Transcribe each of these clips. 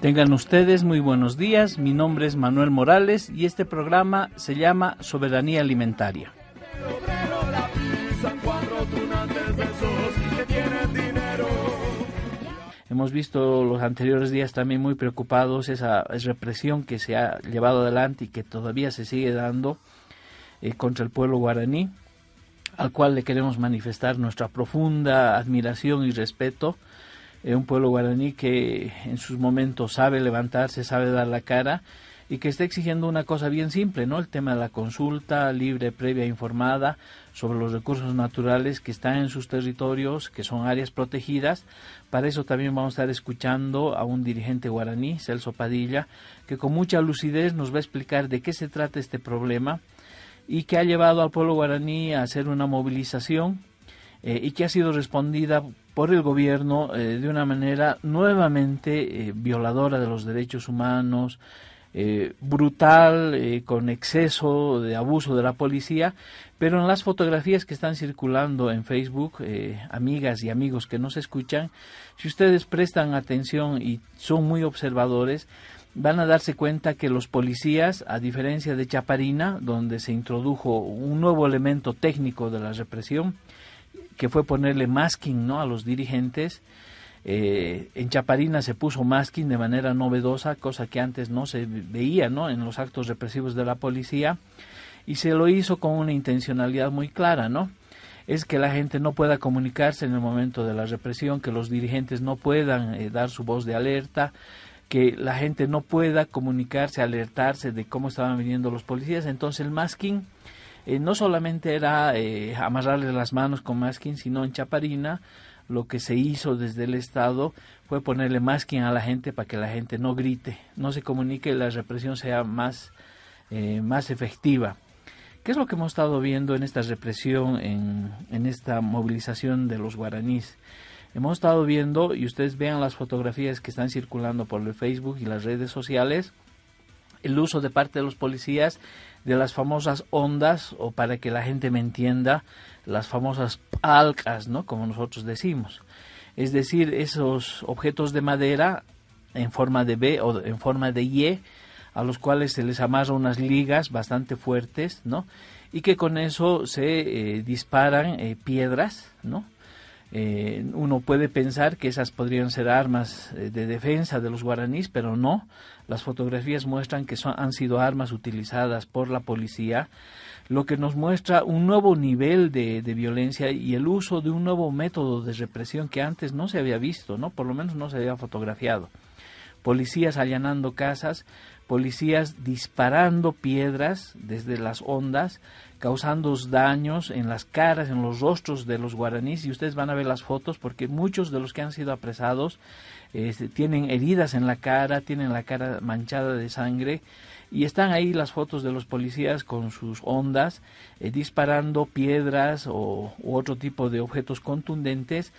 Tengan ustedes muy buenos días, mi nombre es Manuel Morales y este programa se llama Soberanía Alimentaria. Hemos visto los anteriores días también muy preocupados esa, represión que se ha llevado adelante y que todavía se sigue dando eh, contra el pueblo guaraní, al cual le queremos manifestar nuestra profunda admiración y respeto eh, un pueblo guaraní que en sus momentos sabe levantarse, sabe dar la cara y que está exigiendo una cosa bien simple, ¿no? El tema de la consulta libre, previa, informada sobre los recursos naturales que están en sus territorios, que son áreas protegidas. Para eso también vamos a estar escuchando a un dirigente guaraní, Celso Padilla, que con mucha lucidez nos va a explicar de qué se trata este problema y que ha llevado al pueblo guaraní a hacer una movilización eh, y que ha sido respondida por el gobierno eh, de una manera nuevamente eh, violadora de los derechos humanos, eh, brutal, con exceso de abuso de la policía, pero en las fotografías que están circulando en Facebook, amigas y amigos que nos escuchan, si ustedes prestan atención y son muy observadores, van a darse cuenta que los policías, a diferencia de Chaparina, donde se introdujo un nuevo elemento técnico de la represión, que fue ponerle masking ¿no? a los dirigentes. Eh, en Chaparina se puso masking de manera novedosa, cosa que antes no se veía ¿no? en los actos represivos de la policía, y se lo hizo con una intencionalidad muy clara, ¿no? es que la gente no pueda comunicarse en el momento de la represión, que los dirigentes no puedan eh, dar su voz de alerta, que la gente no pueda comunicarse, alertarse de cómo estaban viniendo los policías. Entonces el masking eh, no solamente era eh, amarrarle las manos con masking, sino en Chaparina lo que se hizo desde el Estado fue ponerle masking a la gente para que la gente no grite, no se comunique y la represión sea más, eh, más efectiva. ¿Qué es lo que hemos estado viendo en esta represión, en, en, esta movilización de los guaraníes? Hemos estado viendo, y ustedes vean las fotografías que están circulando por el Facebook y las redes sociales, el uso de parte de los policías de las famosas ondas, o para que la gente me entienda, las famosas palcas, ¿no? Como nosotros decimos. Es decir, esos objetos de madera en forma de B o en forma de Y, a los cuales se les amarra unas ligas bastante fuertes, ¿no? Y que con eso se eh, disparan eh, piedras, ¿no? Eh, uno puede pensar que esas podrían ser armas eh, de defensa de los guaraníes, pero no. Las fotografías muestran que son, han sido armas utilizadas por la policía, lo que nos muestra un nuevo nivel de, de, violencia y el uso de un nuevo método de represión que antes no se había visto, ¿no? Por lo menos no se había fotografiado. Policías allanando casas, policías disparando piedras desde las ondas, causando daños en las caras, en los rostros de los guaraníes. Y ustedes van a ver las fotos porque muchos de los que han sido apresados este, tienen heridas en la cara, tienen la cara manchada de sangre. Y están ahí las fotos de los policías con sus ondas eh, disparando piedras o u otro tipo de objetos contundentes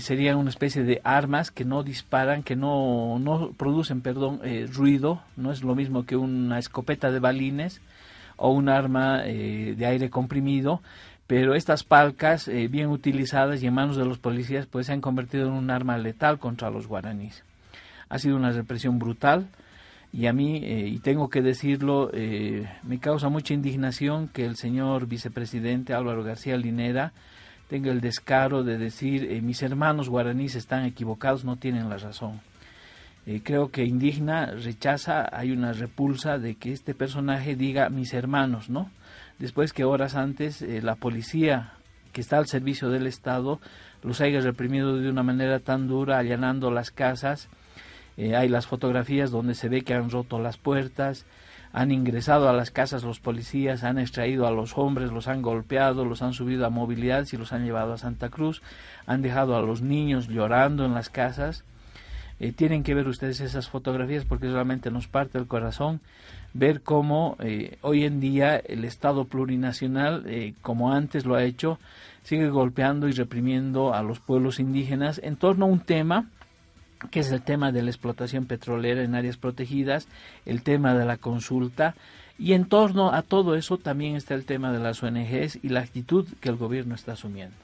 serían una especie de armas que no disparan, que no, producen perdón, eh, ruido, no es lo mismo que una escopeta de balines o un arma eh, de aire comprimido, pero estas palcas, eh, bien utilizadas y en manos de los policías, pues se han convertido en un arma letal contra los guaraníes. Ha sido una represión brutal, y a mí, y tengo que decirlo, me causa mucha indignación que el señor vicepresidente Álvaro García Linera tenga el descaro de decir eh, mis hermanos guaraníes están equivocados, no tienen la razón. Eh, creo que indigna, rechaza, hay una repulsa de que este personaje diga mis hermanos, ¿no? Después que horas antes eh, la policía que está al servicio del Estado los haya reprimido de una manera tan dura, allanando las casas. hay las fotografías donde se ve que han roto las puertas, han ingresado a las casas los policías, han extraído a los hombres, los han golpeado, los han subido a movilidad y los han llevado a Santa Cruz. Han dejado a los niños llorando en las casas. Eh, tienen que ver ustedes esas fotografías porque realmente nos parte el corazón ver cómo eh, hoy en día el Estado plurinacional, eh, como antes lo ha hecho, sigue golpeando y reprimiendo a los pueblos indígenas en torno a un tema que es el tema de la explotación petrolera en áreas protegidas, el tema de la consulta, y en torno a todo eso también está el tema de las ONGs y la actitud que el gobierno está asumiendo.